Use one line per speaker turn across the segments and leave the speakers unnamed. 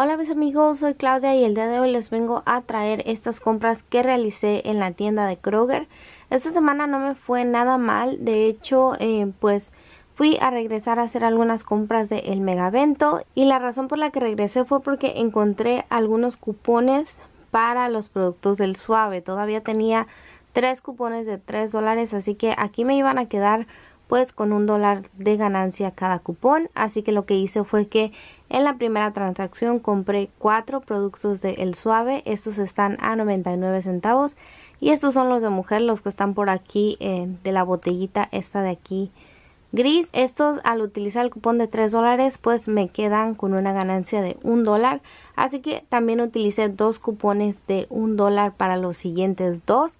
Hola mis amigos, soy Claudia y el día de hoy les vengo a traer estas compras que realicé en la tienda de Kroger. Esta semana no me fue nada mal, de hecho eh, pues fui a regresar a hacer algunas compras del el Megavento y la razón por la que regresé fue porque encontré algunos cupones para los productos del suave. Todavía tenía tres cupones de tres dólares, así que aquí me iban a quedar pues con un dólar de ganancia cada cupón. Así que lo que hice fue que en la primera transacción compré cuatro productos de El Suave. Estos están a 99 centavos. Y estos son los de mujer, los que están por aquí eh, de la botellita esta de aquí gris. Estos al utilizar el cupón de 3 dólares pues me quedan con una ganancia de un dólar. Así que también utilicé dos cupones de un dólar para los siguientes dos.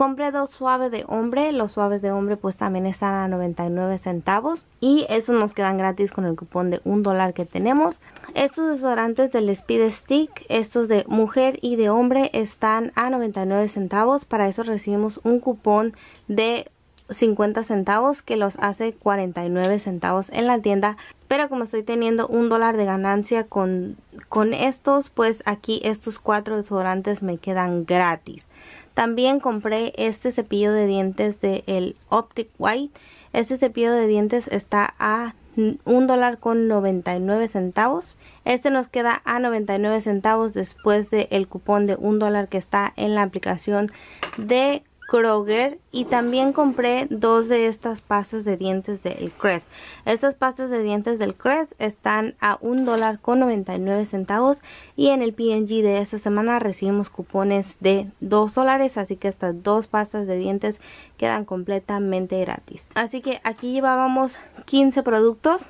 Compré dos suaves de hombre. Los suaves de hombre pues también están a 99 centavos. Y esos nos quedan gratis con el cupón de un dólar que tenemos. Estos desodorantes del Speed Stick, estos de mujer y de hombre están a 99 centavos. Para eso recibimos un cupón de 50 centavos que los hace 49 centavos en la tienda pero como estoy teniendo un dólar de ganancia con, con estos, pues aquí estos cuatro desodorantes me quedan gratis. También compré este cepillo de dientes de el Optic White. Este cepillo de dientes está a un dólar con 99 centavos. Este nos queda a 99 centavos después del el cupón de un dólar que está en la aplicación de Kroger y también compré dos de estas pastas de dientes del Crest. Estas pastas de dientes del Crest están a $1.99 dólar con centavos y en el P&G de esta semana recibimos cupones de 2 así que estas dos pastas de dientes quedan completamente gratis. Así que aquí llevábamos 15 productos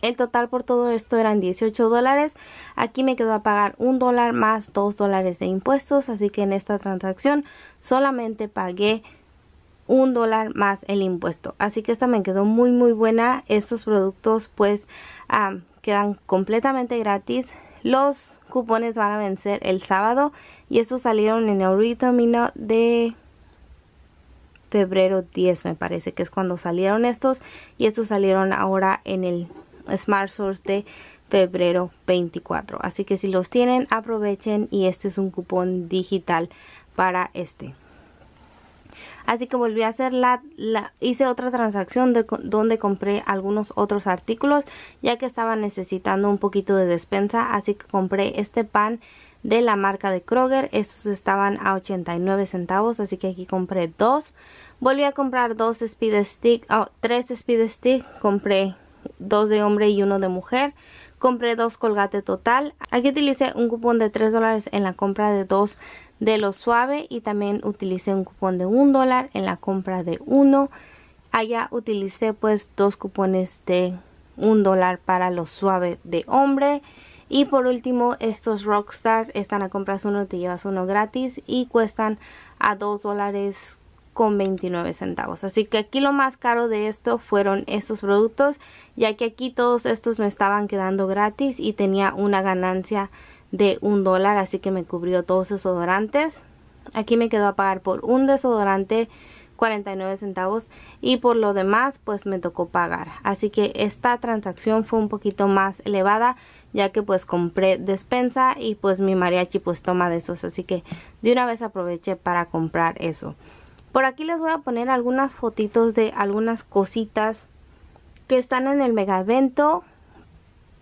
el total por todo esto eran 18 dólares. Aquí me quedó a pagar un dólar más 2 dólares de impuestos. Así que en esta transacción solamente pagué un dólar más el impuesto. Así que esta me quedó muy muy buena. Estos productos pues quedan completamente gratis. Los cupones van a vencer el sábado y estos salieron en el ritmo de febrero 10 me parece que es cuando salieron estos y estos salieron ahora en el Smart Source de febrero 24. Así que si los tienen, aprovechen y este es un cupón digital para este. Así que volví a hacer la, hice otra transacción de, donde compré algunos otros artículos ya que estaba necesitando un poquito de despensa. Así que compré este pan de la marca de Kroger. Estos estaban a 89 centavos, así que aquí compré dos. Volví a comprar dos speed stick, oh, tres speed stick. Compré dos de hombre y uno de mujer. Compré dos colgate total. Aquí utilicé un cupón de 3 dólares en la compra de dos de los suave y también utilicé un cupón de 1 dólar en la compra de uno. Allá utilicé pues dos cupones de 1 dólar para los suave de hombre. Y por último, estos Rockstar están a compras uno, te llevas uno gratis y cuestan a 2 dólares con 29 centavos. Así que aquí lo más caro de esto fueron estos productos, ya que aquí todos estos me estaban quedando gratis y tenía una ganancia de un dólar, así que me cubrió todos esos desodorantes. Aquí me quedó a pagar por un desodorante 49 centavos y por lo demás pues me tocó pagar. Así que esta transacción fue un poquito más elevada ya que pues compré despensa y pues mi mariachi pues toma de esos así que de una vez aproveché para comprar eso por aquí les voy a poner algunas fotitos de algunas cositas que están en el mega evento.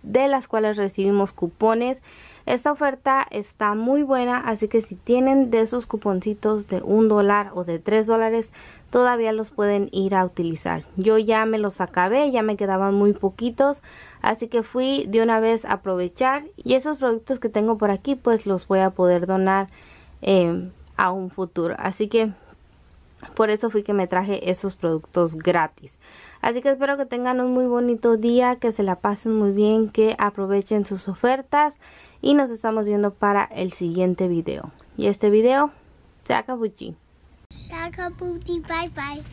de las cuales recibimos cupones. Esta oferta está muy buena, así que si tienen de esos cuponcitos de un dólar o de tres dólares, todavía los pueden ir a utilizar. Yo ya me los acabé, ya me quedaban muy poquitos, así que fui de una vez a aprovechar y esos productos que tengo por aquí pues los voy a poder donar eh, a un futuro. Así que por eso fui que me traje esos productos gratis. Así que espero que tengan un muy bonito día, que se la pasen muy bien, que aprovechen sus ofertas y nos estamos viendo para el siguiente video. Y este video, Saca buchi bye bye.